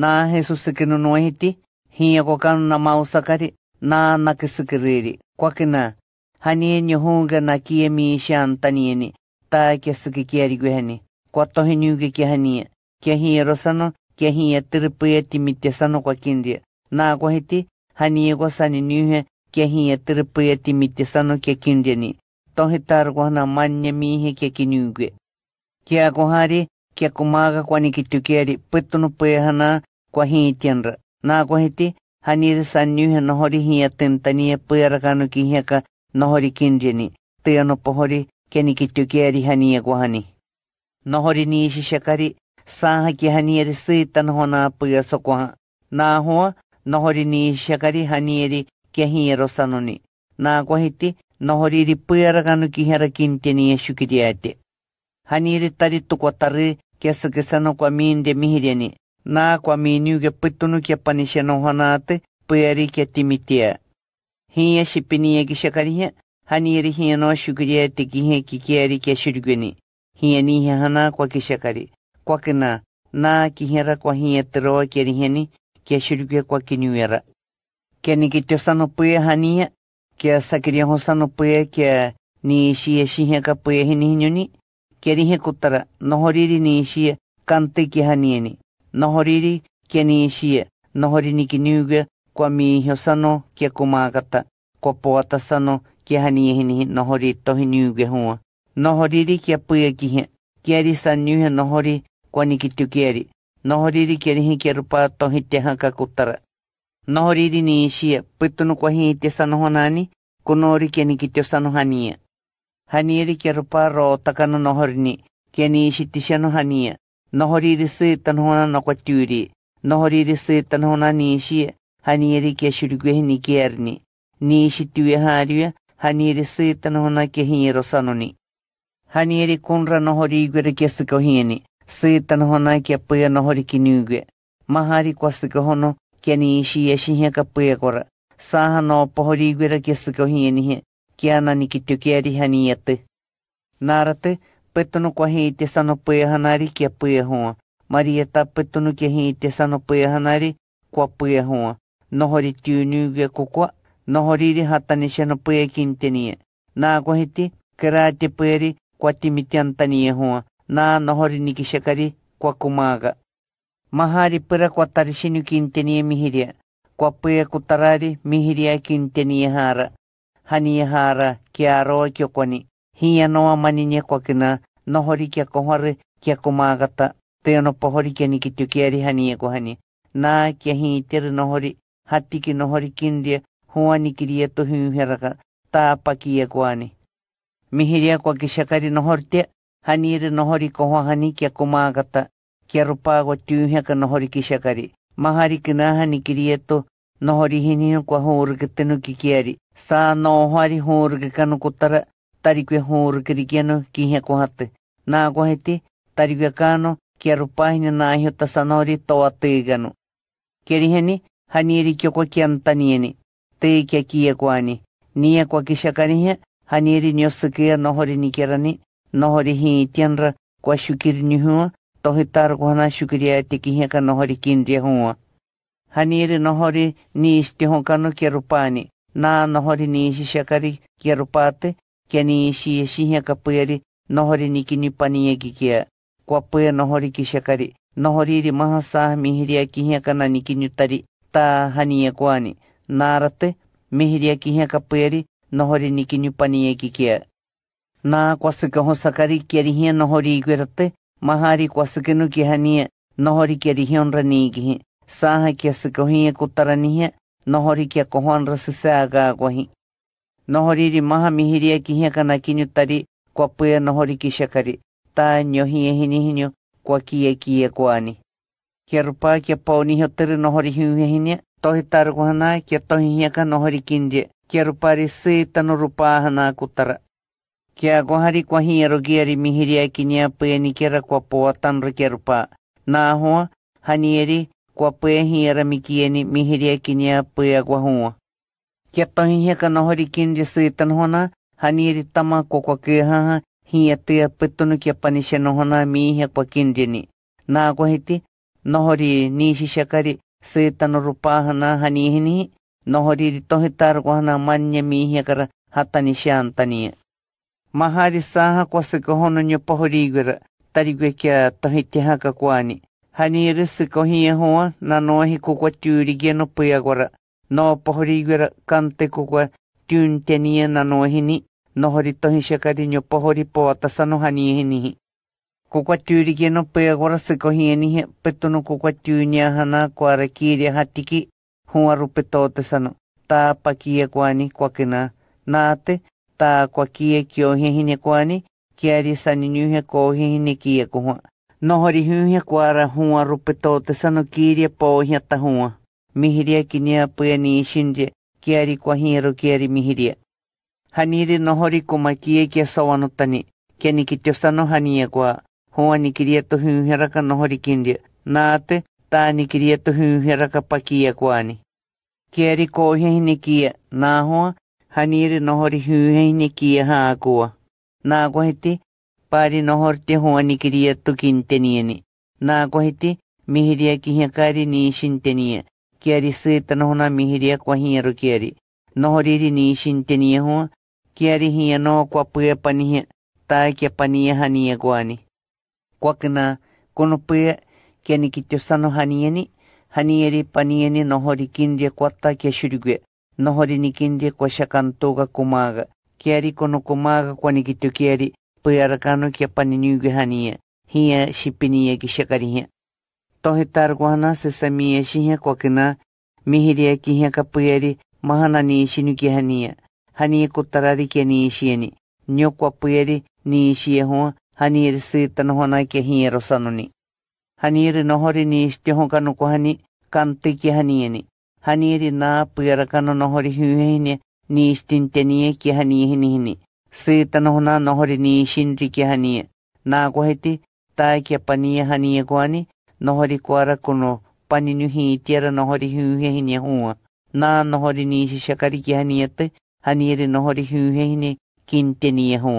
nā he susiki no noehiti, hi a ko kanu na mausakari, nā na kisikiriri, kwa kina, hani e ni hunga na kia e mi isi antani ni, tā e kia siki kia riguhani, kwa tohi niuki kia hani e, kia hi e rosano, kia hi e tiripu e timite sano kwa kindia, nā kwa hiti, hani e kwa sani niuhe, kia hi e tiripu e timite sano kia kindia ni, tohi tāru kwa hana manya mihe kia kiniuki. Kia kuhari, kia kiakumaga kuaniquituquiari pitunupeahana kuahitianra nacuahiti haniri saniuhia nohori hia tentania piarakanuquijiaca nohori quinriani tianopohori kianiquituquiari hania cuahani nohori niixixiacari saha quihaniari sitanohona piasocuaha nahua nohori niixiacari haniari quiajiarosanoni nacuahiti nohoriri piarakanuquijiara quintiania xuquiriate haniri tari tucuatari Kesa kesano kwamin de mihiriani. Na kwaminiu ke pitunu kia panishano hanate puyari kia timitia. Hiya shipiniya ki shakariya. Haniri e hiya no shukriya tekihe kikiari kia s h u r g u e n i Hiya niha hana kwa kishakari. Kwa k e n a Na kihera kwa hiya teroa kia riheni kia shurgwe kwa k i n i u e r a Kia nikitiosano puya haniya. Kia s a k i r i hosano puya kia ni shiya shiya h ka puya h i n i h i n y o n i kuttara, nohoriri niishi kanteki hanieni nohoriri nohorini keniishi nohoriniki niuge kwami hyosano kekumakata kopoatasano kehanihini nohori tohi niuge huwa nohoriri kiapuye kihe kieri sanyuhe nohori kwanikityukieri nohoriri kierihi kierupa tohi tehakakuttara nohoriri niishi pytunu kwahi tesanohonani kunori kenikityosanuhanie haniri kerupa ro takano nohorini, keni shitisha no hania, nohoriri sita no hona no kwaturi, nohoriri sita no hona nishi, haniri ke shurigwe ni kerni, i nishi tuya haria, haniri sita no hona ke hiro sanoni. Haniri kunra nohorigwe i r ke s i k o hini, sita no hona k i a puya nohori kinugwe, mahari kwa s i k o hono, keni ishi y e s h i h i a ka puya kora, saha no pohorigwe i r ke s i k o hini he, ni hani kiananikitökiarihaniyatý. Nárape petonokuahe'i tesãnopy'ahanari kiapýa hõguã. Marieta petonukiahe'i tesãnopy'ahanari kuapýa kerate Nohoretiunigiakokua nohoriri hatani chenopy'akintenie. Naakuaheti keraatepy'ari kuatimitiantanie hõguã. Naa nohoriniki kuakumáaka. Mahari pyra kuatari xinukintenie mihiria. Kuapy'a kutarari mihiriakintenie hara hanihara hara ki a roa ki o kwani. Hi anoa mani ne kwa kina, nohori ki a kohare ki a kumagata, te ano pohori ki ani ki tu ki hani e kohani. Nā ki a hi tere nohori, hati ki nohori kindia, huani ki ria tu hiu heraka, tā paki e kwaani. Mihiria kwa ki shakari nohori te, hani re nohori kohwa hani ki a kumagata, ki a rupa kwa tu hiaka nohori ki shakari. Mahari ki nā hani ki ria tu, no hori hini no kwa hori ke tenu ki kiari. Sa no hori hori ke kanu kutara, tari kwe hori ke di kianu ki hia kwa hati. Nā kwa hiti, tari kwe kano, ki aru pahini nā hiu ta sanori toa tēganu. Ki ari hini, haniri kia kwa kia ntani hini, tē kia kia kwa hini. Nia kwa kisha kani hia, haniri nyo sikea no hori ni kerani, no hori hii tianra kwa shukiri ni tohi taro kwa hana shukiri ae ki hia ka no hori kindri hua. Haniri nohori niisti honkano kerupani. Na nohori niishi shakari kerupate. Kia niishi yeshiha kapuyari nohori nikinipaniya kikia. Kwapuya nohori kishakari. Nohoriri mahasa mihiria kihia kana tari Ta haniya kwani. Narate mihiria kihia kapuyari nohori paniye kikia. Na kwasika hosakari kiarihia nohori iguerate. Mahari kwasikenu kihania nohori kiarihionra niikihi. sahakiasicohiya cutaraniha nohoriquiacohuanra siseagacohi nohoriri maha mihiriaquihiya canaquiñutari cuapuia nohoriquixacari ta ñohiñehinihiño cuaquiaquiacoani quiarupa quiapaonihiotiri nohorihiuhihinia tohitarcohana quiatohihiaca nohoriquinria quiarupari sita norupahana cutara quiacohari cuahiñaroguiari mihiriaquiña pianiquiara cuapoatanra quiarupa nahoa hanieri วาเปื้อเฮียรมิกีนี่มีเฮียกินเยเปื้อกว่าหัวเกียตองเฮียกะนอหริกินจะสื่อตันหัวนะฮันีริตมาควาควาเกือฮะฮะเฮียเตือเปตุนุเกียปนิชนหัวนะมีเฮียกว่ากินเนี่นากว่าเฮต hani ere se kohi e hoa na noa he kokoa no pui agora. Nō pohori gara kante kokoa tūn e na noa hini, no hori tohi shakari nyo pohori po atasano hani e hini. Kokoa tūrigi no pui agora kohi e nihe, petono kokoa tūni ahana kua ara kiri hatiki, hua rupe tō tasano. Tā pakia e kuani kua kena, nā te, tā kua kia kio hihine kuani, kia re sani nyuhe kohi hine kia kuhua. Nohori hūhia kuara hua rupe tō te sano kīria pōhia ta hua. Mihiria ki nea pia ni ishinje, kiari kua hiero kiari mihiria. Haniri nohori kuma kie kia sawano tani, kia ni ki tio sano hania kua, hua ni kiria tu hūhia raka nohori kindia, nā te tā ni kiria tu hūhia raka pakia kuani. Kiari kōhia hine kia, nā hua, haniri nohori hūhia hine kia haa kua. Nā kua hiti, paari nohorte huaniquiriyattu quinteniyani. Naacuahiti mihiriya quijiacari niixinteniya. Kiari sýtanohona mihiriya cuahiaro kiari. Nohoriri niixinteniya huã. Kiari hiya nohocuapyapaniha. Taaquiapaniya cuani. Cuacna conopya quianiquitiosanohaniani. Haniyari paniyani nohori quinria cuataquia xuricue. Nohori niquinria cuaxacantoga comaga. Kiari conocomaga cuaniquitioquiari. p u y a r a k a n u kiapani nyuguihania, h i a shipinia y kishakarihia. Tohitar guana sesamia y shihia kwakina, mihiria kihia kapuyari mahana ni i shinukihania, hania kutarari kia ni ishieni, nyokwa puyari ni ishie h u a hanier sitanohona kia h i a r o s a n u n i Hanier nohori ni istihokano k a h a n i kantiki a hanieni. Hanieri na p u y a r a k a n u nohori h i u h i n i ni istintenie y kia hanihini hini. ສີຕະນະໜະນໍຮີນີຊິນດິກິຫານີນາໂກໄຫຕິຕາຍກະປນີຫານີກວານີນໍຮີຄໍລະຄໍໂນປນິນິຫີຕິລະນໍຮີຫິຫິເນຫູນານໍຮນີຊຊກກນຕະຫນີລະນໍຮຫິຫນກິນຕນີຫູ